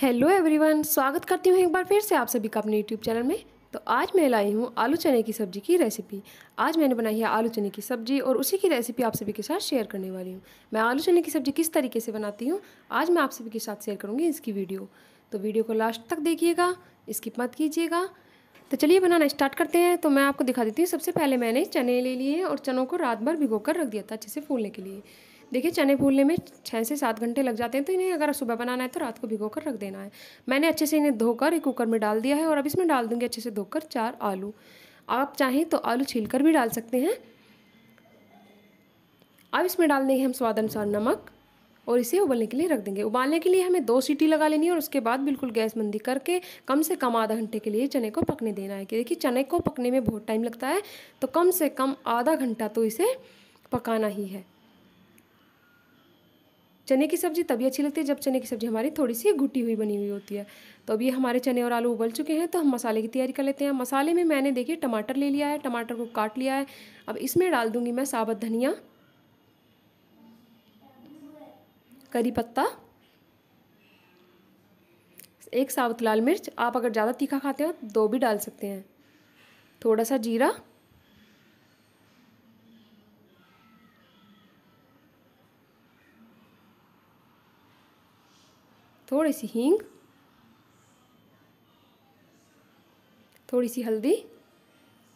hello everyone स्वागत करती हूँ एक बार फिर से आप सभी का अपने यूट्यूब चैनल में तो आज मैं लाई हूँ आलू चने की सब्ज़ी की रेसिपी आज मैंने बनाई है आलू चने की सब्ज़ी और उसी की रेसिपी आप सभी के साथ शेयर करने वाली हूँ मैं आलू चने की सब्ज़ी किस तरीके से बनाती हूँ आज मैं आप सभी के साथ शेयर करूँगी इसकी वीडियो तो वीडियो को लास्ट तक देखिएगा स्किप मत कीजिएगा तो चलिए बनाना स्टार्ट करते हैं तो मैं आपको दिखा देती हूँ सबसे पहले मैंने चने ले लिए और चनों को रात भर भिगो कर रख दिया था अच्छे से फूलने के लिए देखिए चने फूलने में छः से सात घंटे लग जाते हैं तो इन्हें अगर सुबह बनाना है तो रात को भिगो कर रख देना है मैंने अच्छे से इन्हें धोकर एक कुकर में डाल दिया है और अब इसमें डाल दूँगी अच्छे से धोकर चार आलू आप चाहें तो आलू छील कर भी डाल सकते हैं अब इसमें डाल देंगे हम स्वाद अनुसार नमक और इसे उबलने के लिए रख देंगे उबालने के लिए हमें दो सीटी लगा लेनी है और उसके बाद बिल्कुल गैस मंदी करके कम से कम आधा घंटे के लिए चने को पकने देना है कि देखिए चने को पकने में बहुत टाइम लगता है तो कम से कम आधा घंटा तो इसे पकाना ही है चने की सब्ज़ी तभी अच्छी लगती है जब चने की सब्ज़ी हमारी थोड़ी सी घुटी हुई बनी हुई होती है तो अभी हमारे चने और आलू उबल चुके हैं तो हम मसाले की तैयारी कर लेते हैं मसाले में मैंने देखिए टमाटर ले लिया है टमाटर को काट लिया है अब इसमें डाल दूँगी मैं साबत धनिया करी पत्ता एक साबुत लाल मिर्च आप अगर ज़्यादा तीखा खाते हो तो दो भी डाल सकते हैं थोड़ा सा जीरा थोड़ी सी हींग थोड़ी सी हल्दी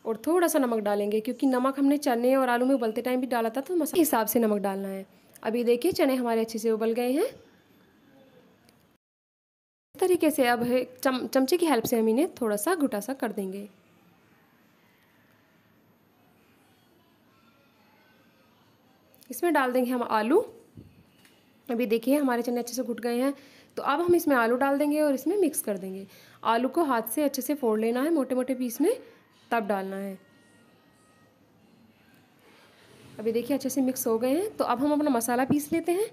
और थोड़ा सा नमक डालेंगे क्योंकि नमक हमने चने और आलू में उबलते टाइम भी डाला था तो मसाले हिसाब से नमक डालना है अभी देखिए चने हमारे अच्छे से उबल गए हैं इस तरीके से अब चम, चमचे की हेल्प से हम इन्हें थोड़ा सा घुटा सा कर देंगे इसमें डाल देंगे हम आलू अभी देखिए हमारे चने अच्छे से घुट गए हैं तो अब हम इसमें आलू डाल देंगे और इसमें मिक्स कर देंगे आलू को हाथ से अच्छे से फोड़ लेना है मोटे मोटे पीस में तब डालना है अभी देखिए अच्छे से मिक्स हो गए हैं तो अब हम अपना मसाला पीस लेते हैं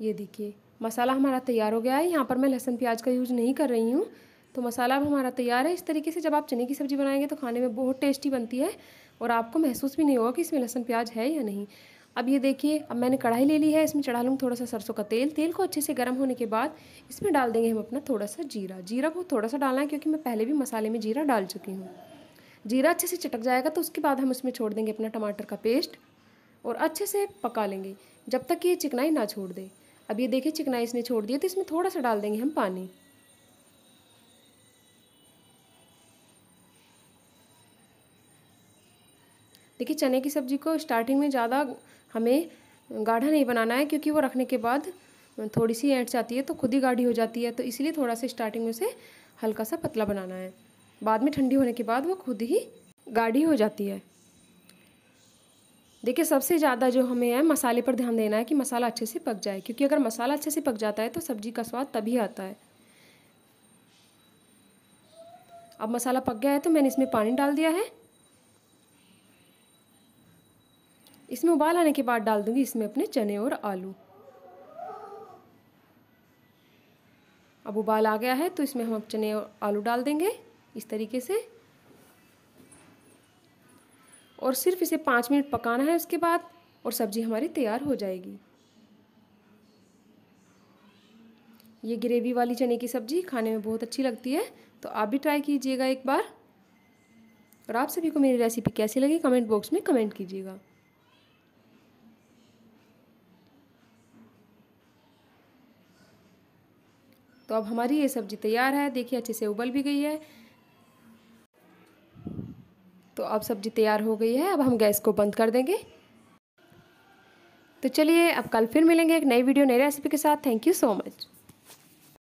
ये देखिए मसाला हमारा तैयार हो गया है यहाँ पर मैं लहसुन प्याज का यूज़ नहीं कर रही हूँ तो मसाला अब हमारा तैयार है इस तरीके से जब आप चने की सब्ज़ी बनाएंगे तो खाने में बहुत टेस्टी बनती है और आपको महसूस भी नहीं होगा कि इसमें लहसुन प्याज है या नहीं अब ये देखिए अब मैंने कढ़ाई ले ली है इसमें चढ़ा लूँ थोड़ा सा सरसों का तेल तेल को अच्छे से गर्म होने के बाद इसमें डाल देंगे हम अपना थोड़ा सा जीरा जीरा को थोड़ा सा डालना है क्योंकि मैं पहले भी मसाले में जीरा डाल चुकी हूँ जीरा अच्छे से चटक जाएगा तो उसके बाद हम इसमें छोड़ देंगे अपना टमाटर का पेस्ट और अच्छे से पका लेंगे जब तक ये चिकनाई ना छोड़ दे अब ये देखिए चिकनाई इसने छोड़ दिया तो इसमें थोड़ा सा डाल देंगे हम पानी देखिए चने की सब्ज़ी को स्टार्टिंग में ज़्यादा हमें गाढ़ा नहीं बनाना है क्योंकि वो रखने के बाद थोड़ी सी ऐंठ जाती है तो खुद ही गाढ़ी हो जाती है तो इसलिए थोड़ा सा स्टार्टिंग में उसे हल्का सा पतला बनाना है बाद में ठंडी होने के बाद वो खुद ही गाढ़ी हो जाती है देखिए सबसे ज़्यादा जो हमें है मसाले पर ध्यान देना है कि मसाला अच्छे से पक जाए क्योंकि अगर मसाला अच्छे से पक जाता है तो सब्ज़ी का स्वाद तभी आता है अब मसाला पक गया है तो मैंने इसमें पानी डाल दिया है इसमें उबाल आने के बाद डाल दूंगी इसमें अपने चने और आलू अब उबाल आ गया है तो इसमें हम अब चने और आलू डाल देंगे इस तरीके से और सिर्फ इसे पाँच मिनट पकाना है उसके बाद और सब्ज़ी हमारी तैयार हो जाएगी ये ग्रेवी वाली चने की सब्ज़ी खाने में बहुत अच्छी लगती है तो आप भी ट्राई कीजिएगा एक बार और आप सभी को मेरी रेसिपी कैसी लगी कमेंट बॉक्स में कमेंट कीजिएगा तो अब हमारी ये सब्ज़ी तैयार है देखिए अच्छे से उबल भी गई है तो अब सब्ज़ी तैयार हो गई है अब हम गैस को बंद कर देंगे तो चलिए अब कल फिर मिलेंगे एक नई वीडियो नई रेसिपी के साथ थैंक यू सो मच